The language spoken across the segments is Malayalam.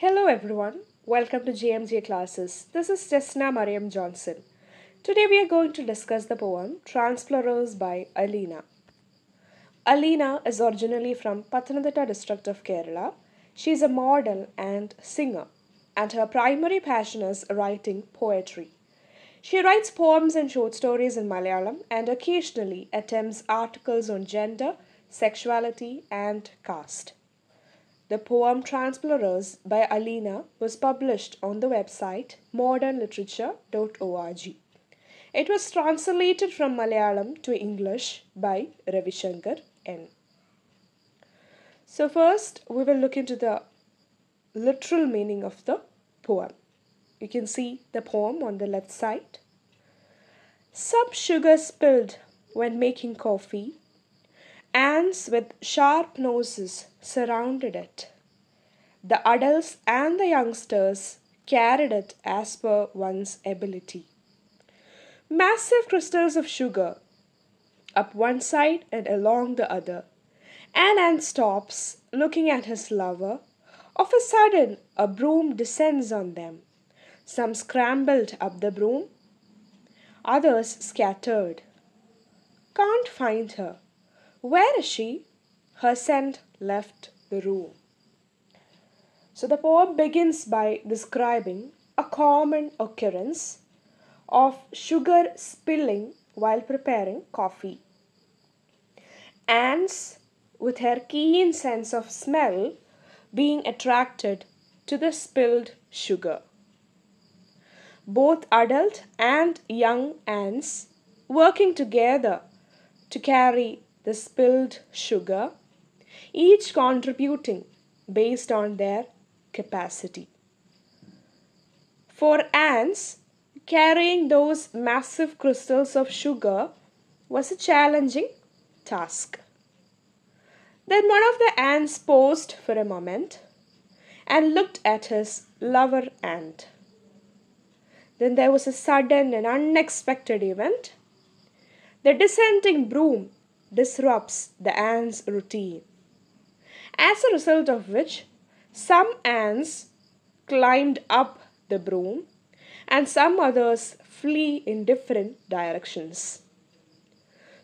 Hello everyone, welcome to JMG classes. This is Jessna Mariam Johnson. Today we are going to discuss the poem Transplorers by Alina. Alina is originally from Pathanamthitta district of Kerala. She is a model and singer and her primary passion is writing poetry. She writes poems and short stories in Malayalam and occasionally attempts articles on gender, sexuality and caste. The poem Transplorers by Alina was published on the website modernliterature.org. It was translated from Malayalam to English by Ravishankar N. So, first we will look into the literal meaning of the poem. You can see the poem on the left side. Some sugar spilled when making coffee. Ants with sharp noses surrounded it. The adults and the youngsters carried it as per one's ability. Massive crystals of sugar up one side and along the other. and Anne stops, looking at his lover. Of a sudden, a broom descends on them. Some scrambled up the broom, others scattered. Can't find her. Where is she? Her scent left the room. So the poem begins by describing a common occurrence of sugar spilling while preparing coffee. Ants, with her keen sense of smell, being attracted to the spilled sugar. Both adult and young ants working together to carry the spilled sugar each contributing based on their capacity. For ants, carrying those massive crystals of sugar was a challenging task. Then one of the ants paused for a moment and looked at his lover ant. Then there was a sudden and unexpected event. The dissenting broom disrupts the ant's routine as a result of which some ants climbed up the broom and some others flee in different directions.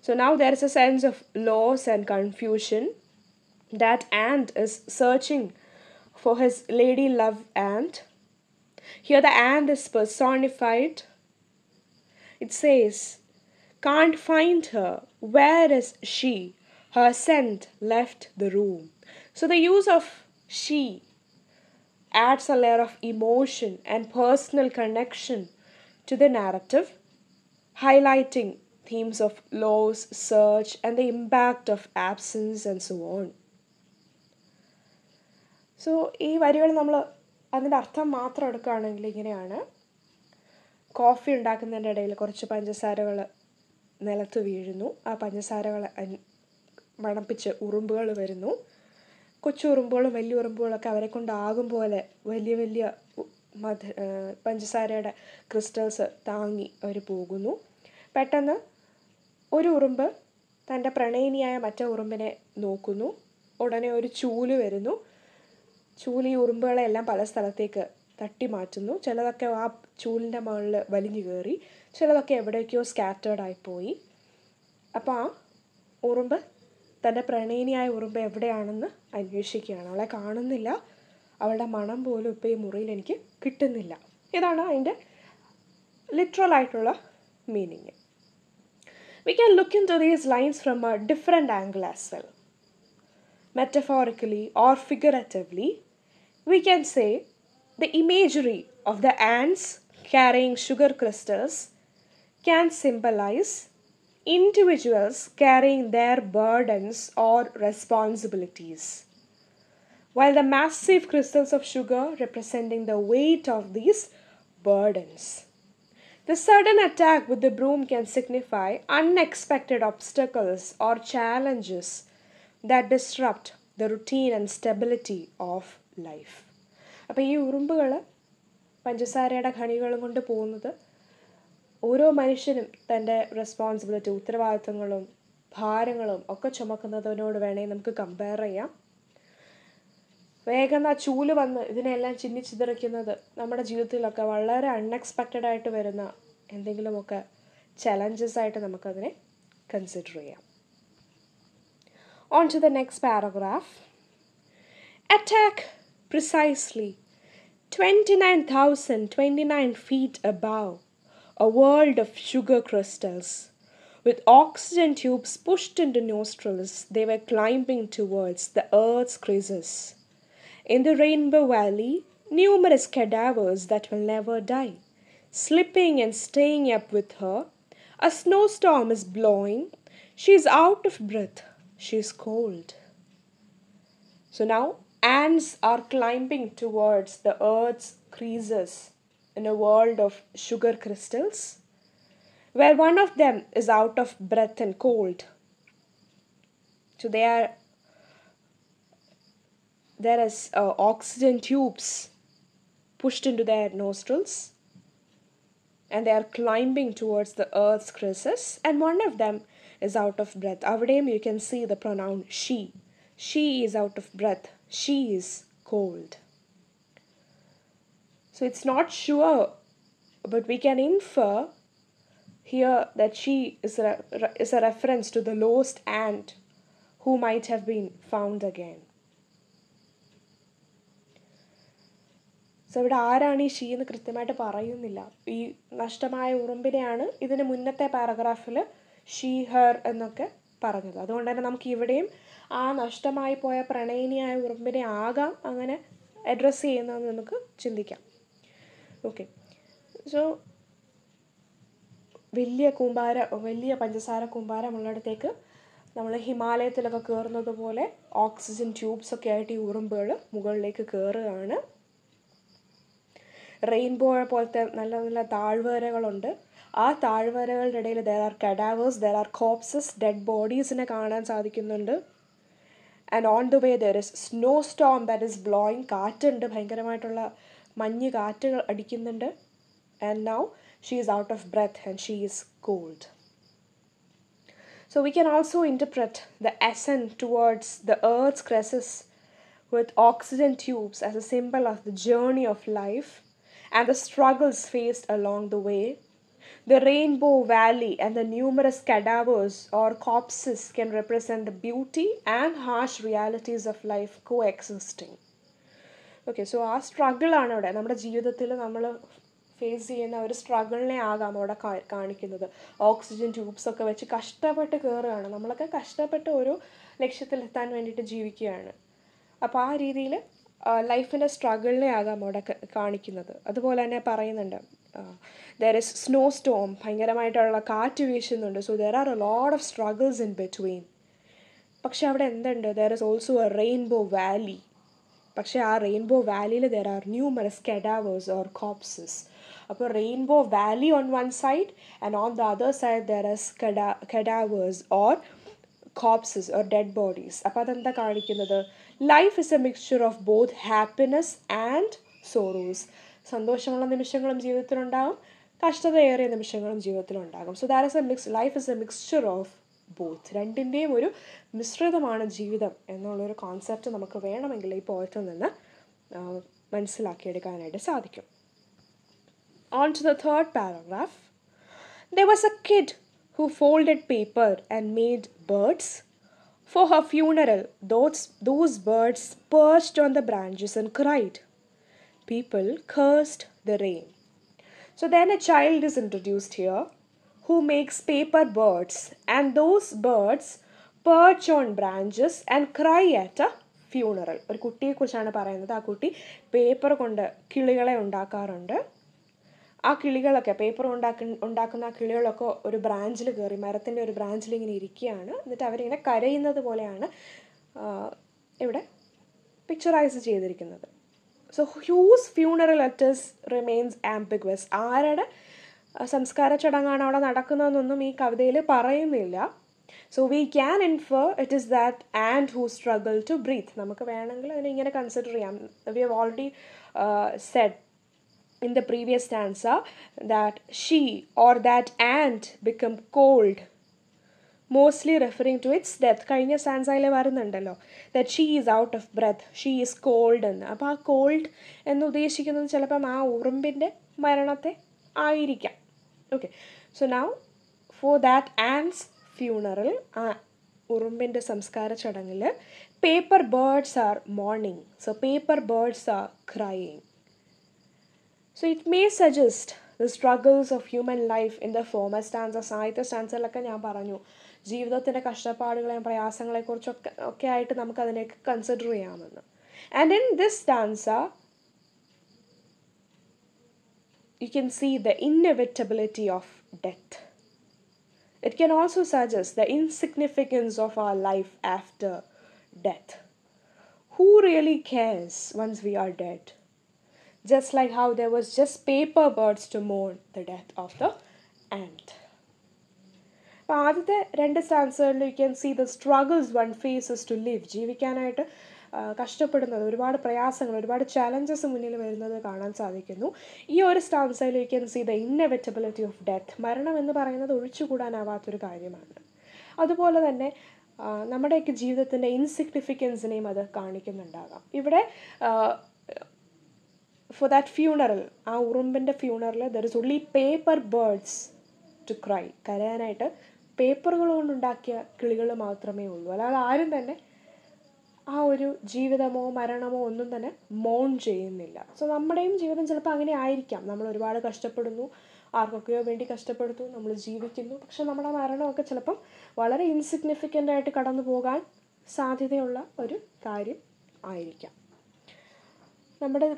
So now there is a sense of loss and confusion. That ant is searching for his lady love ant. Here the ant is personified. It says, Can't find her. Where is she? Her scent left the room. So the use of she adds a layer of emotion and personal connection to the narrative, highlighting themes of loss, search, and the impact of absence and so on. So, ഈ വരികൾ നമ്മൾ അതിൻ്റെ അർത്ഥം മാത്രം എടുക്കുകയാണെങ്കിൽ ഇങ്ങനെയാണ് കോഫി ഉണ്ടാക്കുന്നതിൻ്റെ ഇടയിൽ കുറച്ച് പഞ്ചസാരകൾ നിലത്ത് വീഴുന്നു ആ പഞ്ചസാരകൾ മണപ്പിച്ച് ഉറുമ്പുകൾ വരുന്നു ഉറുമ്പുകളും വലിയ ഒക്കെ അവരെ കൊണ്ടാകും പോലെ വലിയ വലിയ മധു പഞ്ചസാരയുടെ ക്രിസ്റ്റൽസ് താങ്ങി അവർ പോകുന്നു പെട്ടെന്ന് ഒരു ഉറുമ്പ് തൻ്റെ പ്രണയിനിയായ മറ്റേ ഉറുമ്പിനെ നോക്കുന്നു ഉടനെ ഒരു ചൂല് വരുന്നു ചൂല് ഈ ഉറുമ്പുകളെല്ലാം പല സ്ഥലത്തേക്ക് തട്ടി മാറ്റുന്നു ചിലതൊക്കെ ആ ചൂലിൻ്റെ മുകളിൽ വലിഞ്ഞു കയറി ചിലതൊക്കെ എവിടേക്കോ സ്കാറ്റേർഡായി പോയി അപ്പോൾ ആ ഉറുമ്പ് തൻ്റെ പ്രണയിനിയായ ഉറുമ്പ് എവിടെയാണെന്ന് അന്വേഷിക്കുകയാണ് അവളെ കാണുന്നില്ല അവളുടെ മണം പോലും ഇപ്പോൾ ഈ മുറിയിൽ എനിക്ക് കിട്ടുന്നില്ല ഇതാണ് അതിൻ്റെ ലിറ്ററൽ ആയിട്ടുള്ള meaning we can look into these lines from a different angle as well metaphorically or figuratively we can say the imagery of the ants carrying sugar crystals can symbolise individuals carrying their burdens or responsibilities. While the massive crystals of sugar representing the weight of these burdens. The sudden attack with the broom can signify unexpected obstacles or challenges that disrupt the routine and stability of life. അപ്പോൾ ഈ ഉറുമ്പുകൾ പഞ്ചസാരയുടെ ഖണികളും കൊണ്ട് പോകുന്നത് ഓരോ മനുഷ്യനും തൻ്റെ റെസ്പോൺസിബിലിറ്റി ഉത്തരവാദിത്വങ്ങളും ഭാരങ്ങളും ഒക്കെ ചുമക്കുന്നതിനോട് വേണേ നമുക്ക് കമ്പയർ ചെയ്യാം വേഗം ആ ചൂല് വന്ന് ഇതിനെല്ലാം ചിന്നിച്ചിതറിക്കുന്നത് നമ്മുടെ ജീവിതത്തിലൊക്കെ വളരെ അൺഎക്സ്പെക്റ്റഡ് ആയിട്ട് വരുന്ന എന്തെങ്കിലുമൊക്കെ ചലഞ്ചസ് ആയിട്ട് നമുക്കതിനെ കൺസിഡർ ചെയ്യാം on to the next paragraph attack precisely twenty nine thousand twenty nine feet above a world of sugar crystals. With oxygen tubes pushed into nostrils, they were climbing towards the earth's creases. In the Rainbow Valley, numerous cadavers that will never die, slipping and staying up with her. A snowstorm is blowing. She is out of breath. She is cold. So now ants are climbing towards the earth's creases in a world of sugar crystals, where one of them is out of breath and cold. So they are there is uh, oxygen tubes pushed into their nostrils and they are climbing towards the earth's crisis. and one of them is out of breath. Avadem you can see the pronoun she. She is out of breath. She is cold. So it's not sure, but we can infer here that she is a, is a reference to the lost ant who might have been found again. So ഇവിടെ ആരാണ് ഈ ഷീ എന്ന് കൃത്യമായിട്ട് പറയുന്നില്ല ഈ നഷ്ടമായ ഉറുമ്പിനെയാണ് ഇതിന് മുന്നത്തെ പാരഗ്രാഫിൽ ഷീ ഹെർ എന്നൊക്കെ പറഞ്ഞത് അതുകൊണ്ട് തന്നെ നമുക്ക് ഇവിടെയും ആ നഷ്ടമായി പോയ പ്രണയിനിയായ ഉറുമ്പിനെ ആകാം അങ്ങനെ അഡ്രസ്സ് ചെയ്യുന്നതെന്ന് നമുക്ക് ചിന്തിക്കാം ഓക്കെ സോ വലിയ കൂമ്പാര വലിയ പഞ്ചസാര കൂമ്പാരമുള്ളിടത്തേക്ക് നമ്മൾ ഹിമാലയത്തിലൊക്കെ കയറുന്നത് പോലെ ഓക്സിജൻ ട്യൂബ്സൊക്കെ ആയിട്ട് ഈ ഉറുമ്പുകൾ മുകളിലേക്ക് കയറുകയാണ് റെയിൻബോ പോലത്തെ നല്ല നല്ല താഴ്വരകളുണ്ട് ആ താഴ്വരകളുടെ ഇടയിൽ there are cadavers there are corpses dead ബോഡീസിനെ കാണാൻ സാധിക്കുന്നുണ്ട് and on the way there is snow storm that is blowing കാറ്റുണ്ട് ഭയങ്കരമായിട്ടുള്ള മഞ്ഞ് കാറ്റുകൾ അടിക്കുന്നുണ്ട് and now she is out of breath and she is cold So we can also interpret the ascent towards the Earth's crests with oxygen tubes as a symbol of the journey of life and the struggles faced along the way. The rainbow valley and the numerous cadavers or corpses can represent the beauty and harsh realities of life coexisting. Okay so ആ സ്ട്രഗിളാണ് അവിടെ നമ്മുടെ ജീവിതത്തിൽ നമ്മൾ ഫേസ് ചെയ്യുന്ന ഒരു സ്ട്രഗിളിനെ ആകാം അവിടെ കാണിക്കുന്നത് ഓക്സിജൻ ട്യൂബ്സൊക്കെ വെച്ച് കഷ്ടപ്പെട്ട് കയറുകയാണ് നമ്മളൊക്കെ കഷ്ടപ്പെട്ട് ഒരു ലക്ഷ്യത്തിലെത്താൻ വേണ്ടിയിട്ട് ജീവിക്കുകയാണ് അപ്പോൾ ആ രീതിയിൽ ലൈഫിൻ്റെ സ്ട്രഗിളിനെ ആകാം അവിടെ കാണിക്കുന്നത് അതുപോലെ തന്നെ പറയുന്നുണ്ട് ദർ ഇസ് സ്നോ സ്റ്റോം ഭയങ്കരമായിട്ടുള്ള കാറ്റ് വീശുന്നുണ്ട് so there are a load of struggles in between പക്ഷെ അവിടെ എന്തുണ്ട് there is also a rainbow valley പക്ഷേ ആ റെയിൻബോ വാലിയിൽ there are numerous cadavers or corpses അപ്പോൾ rainbow valley on one side and on the other side there as cada cadavers or corpses or dead bodies അപ്പോൾ അതെന്താ കാണിക്കുന്നത് life is a mixture of both happiness and sorrows സന്തോഷമുള്ള നിമിഷങ്ങളും ജീവിതത്തിലുണ്ടാകും കഷ്ടതയേറിയ നിമിഷങ്ങളും ജീവിതത്തിലുണ്ടാകും so that is a mix life is a mixture of both രണ്ടിൻ്റെയും ഒരു മിശ്രിതമാണ് ജീവിതം എന്നുള്ളൊരു കോൺസെപ്റ്റ് നമുക്ക് വേണമെങ്കിൽ ഈ പോയറ്റിൽ നിന്ന് മനസ്സിലാക്കിയെടുക്കാനായിട്ട് സാധിക്കും on to the third paragraph there was a kid who folded paper and made birds for her funeral those, those birds perched on the branches and cried people cursed the rain so then a child is introduced here who makes paper birds, and those birds perch on branches and cry at a funeral ഒരു കുട്ടിയെക്കുറിച്ചാണ് പറയുന്നത് ആ കുട്ടി പേപ്പർ കൊണ്ട് കിളികളെ ഉണ്ടാക്കാറുണ്ട് ആ കിളികളൊക്കെ പേപ്പർ ഉണ്ടാക്കി ഉണ്ടാക്കുന്ന ആ കിളികളൊക്കെ ഒരു ബ്രാഞ്ചിൽ കയറി മരത്തിൻ്റെ ഒരു ബ്രാഞ്ചിൽ ഇങ്ങനെ ഇരിക്കുകയാണ് എന്നിട്ട് അവരിങ്ങനെ കരയുന്നത് പോലെയാണ് ഇവിടെ പിക്ചറൈസ് ചെയ്തിരിക്കുന്നത് so whose funeral letters remains ambiguous ആരുടെ സംസ്കാര ചടങ്ങാണ് അവിടെ നടക്കുന്നതെന്നൊന്നും ഈ കവിതയിൽ പറയുന്നില്ല so we can infer it is that and who struggle to breathe നമുക്ക് വേണമെങ്കിൽ അതിനെ ഇങ്ങനെ കൺസിഡർ ചെയ്യാം we have already said in the previous stanza that she or that and become cold mostly referring to its death കഴിഞ്ഞ സ്റ്റാൻസയിൽ വരുന്നുണ്ടല്ലോ that she is out of breath she is cold എന്ന് അപ്പോൾ ആ കോൾഡ് എന്ന് ഉദ്ദേശിക്കുന്നത് ചിലപ്പം ആ ഉറുമ്പിൻ്റെ മരണത്തെ ആയിരിക്കാം okay so now for that ants funeral ആ ഉറുമ്പിൻ്റെ സംസ്കാര ചടങ്ങിൽ paper birds are mourning so paper birds are crying so it may suggest the struggles of human life in the former stanza സാഹിത്യ സ്റ്റാൻസറിലൊക്കെ ഞാൻ പറഞ്ഞു ജീവിതത്തിൻ്റെ കഷ്ടപ്പാടുകളെയും പ്രയാസങ്ങളെക്കുറിച്ചൊക്കെ ഒക്കെ ആയിട്ട് നമുക്കതിനെയൊക്കെ കൺസിഡർ ചെയ്യാമെന്ന് and in this stanza you can see the inevitability of death. It can also suggest the insignificance of our life after death. Who really cares once we are dead? Just like how there was just paper birds to mourn the death of the ant. അപ്പോൾ ആദ്യത്തെ രണ്ട് സ്റ്റാൻസുകളിൽ you can see the struggles one faces to live ജീവിക്കാനായിട്ട് കഷ്ടപ്പെടുന്നത് ഒരുപാട് പ്രയാസങ്ങൾ ഒരുപാട് ചലഞ്ചസ് മുന്നിൽ വരുന്നത് കാണാൻ സാധിക്കുന്നു ഈ ഒരു സ്റ്റാൻസയിൽ you can see the inevitability of death മരണം എന്ന് പറയുന്നത് ഒഴിച്ചുകൂടാനാവാത്തൊരു കാര്യമാണ് അതുപോലെ തന്നെ നമ്മുടെയൊക്കെ ജീവിതത്തിൻ്റെ ഇൻസിഗ്നിഫിക്കൻസിനെയും അത് കാണിക്കുന്നുണ്ടാകാം ഇവിടെ ഫോർ ദാറ്റ് ഫ്യൂണറൽ ആ ഉറുമ്പിൻ്റെ ഫ്യൂണറിൽ there is only paper birds to cry കരയാനായിട്ട് പേപ്പറുകൾ കൊണ്ടുണ്ടാക്കിയ കിളികൾ മാത്രമേ ഉള്ളൂ അല്ലാതെ ആരും തന്നെ ആ ഒരു ജീവിതമോ മരണമോ ഒന്നും തന്നെ മോൺ ചെയ്യുന്നില്ല സോ നമ്മുടെയും ജീവിതം ചിലപ്പോൾ അങ്ങനെ ആയിരിക്കാം നമ്മൾ ഒരുപാട് കഷ്ടപ്പെടുന്നു ആർക്കൊക്കെയോ വേണ്ടി കഷ്ടപ്പെടുന്നു നമ്മൾ ജീവിക്കുന്നു പക്ഷെ നമ്മുടെ മരണമൊക്കെ ചിലപ്പം വളരെ ഇൻസിഗ്നിഫിക്കൻ്റ് ആയിട്ട് കടന്നു പോകാൻ സാധ്യതയുള്ള ഒരു കാര്യം ആയിരിക്കാം നമ്മുടെ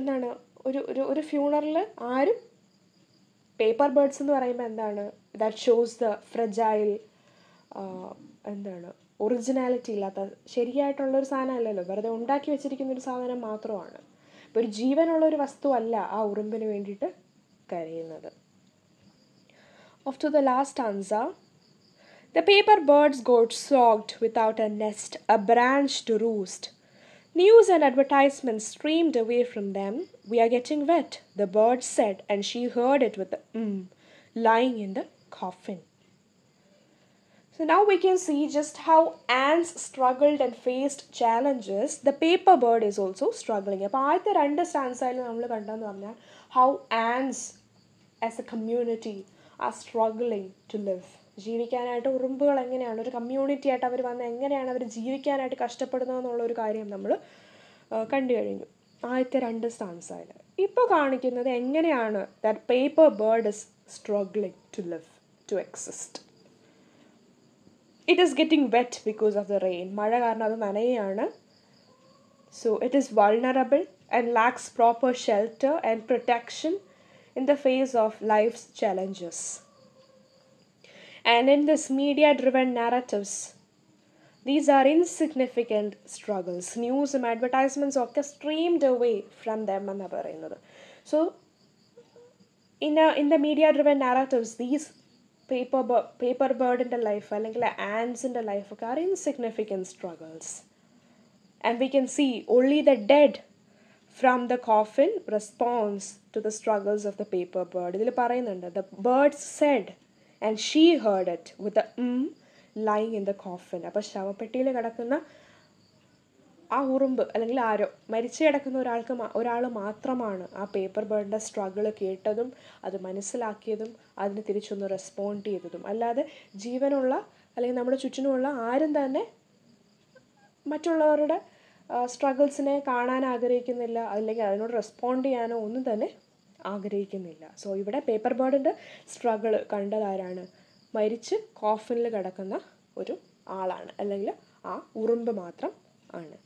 എന്താണ് ഒരു ഒരു ഒരു ഫ്യൂണറിൽ ആരും പേപ്പർ ബേർഡ്സ് എന്ന് പറയുമ്പോൾ എന്താണ് ദാറ്റ് ഷോസ് ദ ഫ്രജൈൽ എന്താണ് ഒറിജിനാലിറ്റി ഇല്ലാത്ത ശരിയായിട്ടുള്ളൊരു സാധനമല്ലല്ലോ വെറുതെ ഉണ്ടാക്കി വെച്ചിരിക്കുന്ന ഒരു സാധനം മാത്രമാണ് ഇപ്പോൾ ഒരു ജീവനുള്ള ഒരു വസ്തുവല്ല ആ ഉറുമ്പിന് വേണ്ടിയിട്ട് കരയുന്നത് off to the last answer the paper birds got soaked without a nest a branch to roost news and advertisement streamed away from them We are getting wet, the bird said, and she heard it with lying in hmm, lying in the coffin. So now we can see just how ants struggled and faced challenges. The paper bird is also struggling. അപ്പോൾ ആദ്യത്തെ രണ്ട് സ്റ്റാൻസായിൽ നമ്മൾ കണ്ടതെന്ന് പറഞ്ഞാൽ how ants as a community are struggling to live ജീവിക്കാനായിട്ട് ഉറുമ്പുകൾ എങ്ങനെയാണ് ഒരു കമ്മ്യൂണിറ്റി ആയിട്ട് അവർ വന്ന് എങ്ങനെയാണ് അവർ ജീവിക്കാനായിട്ട് കഷ്ടപ്പെടുന്നത് ഒരു കാര്യം നമ്മൾ കണ്ടു കഴിഞ്ഞു ആദ്യത്തെ രണ്ട് സ്റ്റാൻസായിൽ ഇപ്പോൾ കാണിക്കുന്നത് എങ്ങനെയാണ് that paper bird is struggling to live to exist It is getting wet because of the rain. So it is vulnerable and lacks proper shelter and protection in the face of life's challenges. And in this media driven narratives, these are insignificant struggles. News and advertisements are streamed away from them. So, in, a, in the media driven narratives, these paper bay paper ബേർഡിൻ്റെ ലൈഫ് അല്ലെങ്കിൽ ആൻസിൻ്റെ ഒക്കെ are insignificant struggles and we can see only the dead from the coffin response to the struggles of the paper bird ഇതിൽ പറയുന്നുണ്ട് the birds said and she heard it with lying in the coffin അപ്പോൾ ശവപ്പെട്ടിയിൽ കിടക്കുന്ന ആ ഉറുമ്പ് അല്ലെങ്കിൽ ആരോ മരിച്ചു കിടക്കുന്ന ഒരാൾക്ക് ഒരാൾ മാത്രമാണ് ആ പേപ്പർ ബേണിൻ്റെ സ്ട്രഗിൾ കേട്ടതും അത് മനസ്സിലാക്കിയതും അതിന് തിരിച്ചൊന്ന് റെസ്പോണ്ട് ചെയ്തതും അല്ലാതെ ജീവനുള്ള അല്ലെങ്കിൽ നമ്മുടെ ചുറ്റിനുമുള്ള ആരും തന്നെ മറ്റുള്ളവരുടെ സ്ട്രഗിൾസിനെ കാണാൻ ആഗ്രഹിക്കുന്നില്ല അല്ലെങ്കിൽ അതിനോട് റെസ്പോണ്ട് ചെയ്യാനോ ഒന്നും തന്നെ ആഗ്രഹിക്കുന്നില്ല സോ ഇവിടെ പേപ്പർ ബേർഡിൻ്റെ സ്ട്രഗിൾ കണ്ടതാരാണ് മരിച്ച് കോഫിനിൽ കിടക്കുന്ന ഒരു ആളാണ് അല്ലെങ്കിൽ ആ ഉറുമ്പ് മാത്രം ആണ്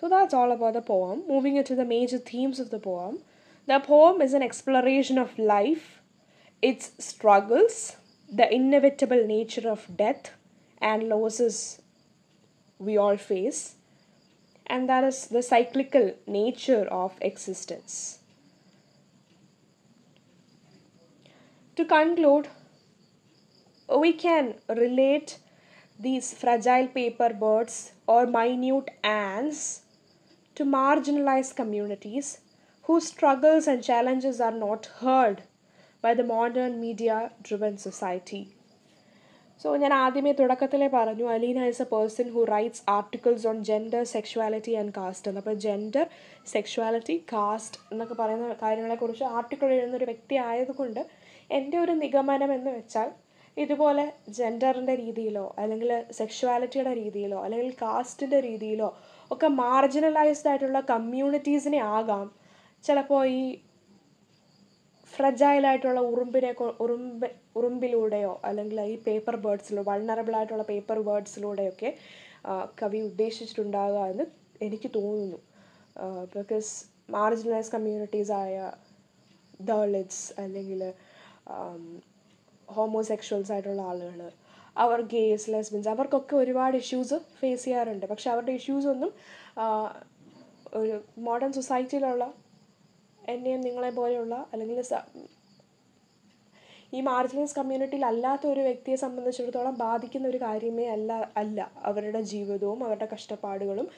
So that's all about the poem. Moving into the major themes of the poem. The poem is an exploration of life, its struggles, the inevitable nature of death and losses we all face, and that is the cyclical nature of existence. To conclude, we can relate these fragile paper birds or minute ants to marginalized communities whose struggles and challenges are not heard by the modern media driven society. So ഞാൻ ആദ്യമേ തുടക്കത്തിലേ പറഞ്ഞു Aleena is a person who writes articles on gender sexuality and caste എന്ന് അപ്പോൾ ജെൻഡർ സെക്ഷുവാലിറ്റി കാസ്റ്റ് എന്നൊക്കെ പറയുന്ന കാര്യങ്ങളെക്കുറിച്ച് ആർട്ടിക്കിൾ എഴുതുന്ന ഒരു വ്യക്തി ആയതുകൊണ്ട് എൻ്റെ ഒരു നിഗമനം എന്ന് വെച്ചാൽ ഇതുപോലെ ജെൻഡറിൻ്റെ രീതിയിലോ അല്ലെങ്കിൽ സെക്ഷുവാലിറ്റിയുടെ രീതിയിലോ അല്ലെങ്കിൽ കാസ്റ്റിൻ്റെ രീതിയിലോ ഒക്കെ മാർജിനലൈസ്ഡ് ആയിട്ടുള്ള കമ്മ്യൂണിറ്റീസിനെ ആകാം ചിലപ്പോൾ ഈ ഫ്രജൈലായിട്ടുള്ള ഉറുമ്പിനെ ഉറുമ്പ് ഉറുമ്പിലൂടെയോ അല്ലെങ്കിൽ ഈ പേപ്പർ ബേർഡ്സിലോ വൾണറബിൾ ആയിട്ടുള്ള പേപ്പർ ബേർഡ്സിലൂടെയൊക്കെ കവി ഉദ്ദേശിച്ചിട്ടുണ്ടാകുക എന്ന് എനിക്ക് തോന്നുന്നു ബിക്കോസ് മാർജിനലൈസ് കമ്മ്യൂണിറ്റീസ് ആയ ദളിറ്റ്സ് അല്ലെങ്കിൽ ഹോമോസെക്ഷൽസ് ആയിട്ടുള്ള ആളുകൾ അവർ ഗേസ് ലെസ്ബിൻസ് അവർക്കൊക്കെ ഒരുപാട് ഇഷ്യൂസ് ഫേസ് ചെയ്യാറുണ്ട് പക്ഷെ അവരുടെ ഇഷ്യൂസൊന്നും ഒരു മോഡേൺ സൊസൈറ്റിയിലുള്ള എന്നെയും നിങ്ങളെ പോലെയുള്ള അല്ലെങ്കിൽ ഈ മാർജിനൽസ് കമ്മ്യൂണിറ്റിയിൽ അല്ലാത്ത ഒരു വ്യക്തിയെ സംബന്ധിച്ചിടത്തോളം ബാധിക്കുന്ന ഒരു കാര്യമേ അല്ല അല്ല അവരുടെ ജീവിതവും അവരുടെ കഷ്ടപ്പാടുകളും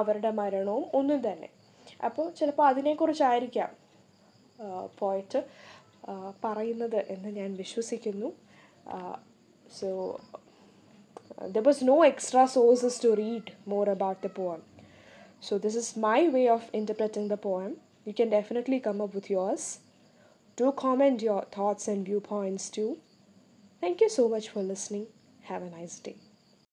അവരുടെ മരണവും ഒന്നും തന്നെ അപ്പോൾ ചിലപ്പോൾ അതിനെക്കുറിച്ചായിരിക്കാം പോയിട്ട് പറയുന്നത് എന്ന് ഞാൻ വിശ്വസിക്കുന്നു So uh, there was no extra sources to read more about the poem. So this is my way of interpreting the poem. You can definitely come up with yours. Do comment your thoughts and viewpoints too. Thank you so much for listening. Have a nice day.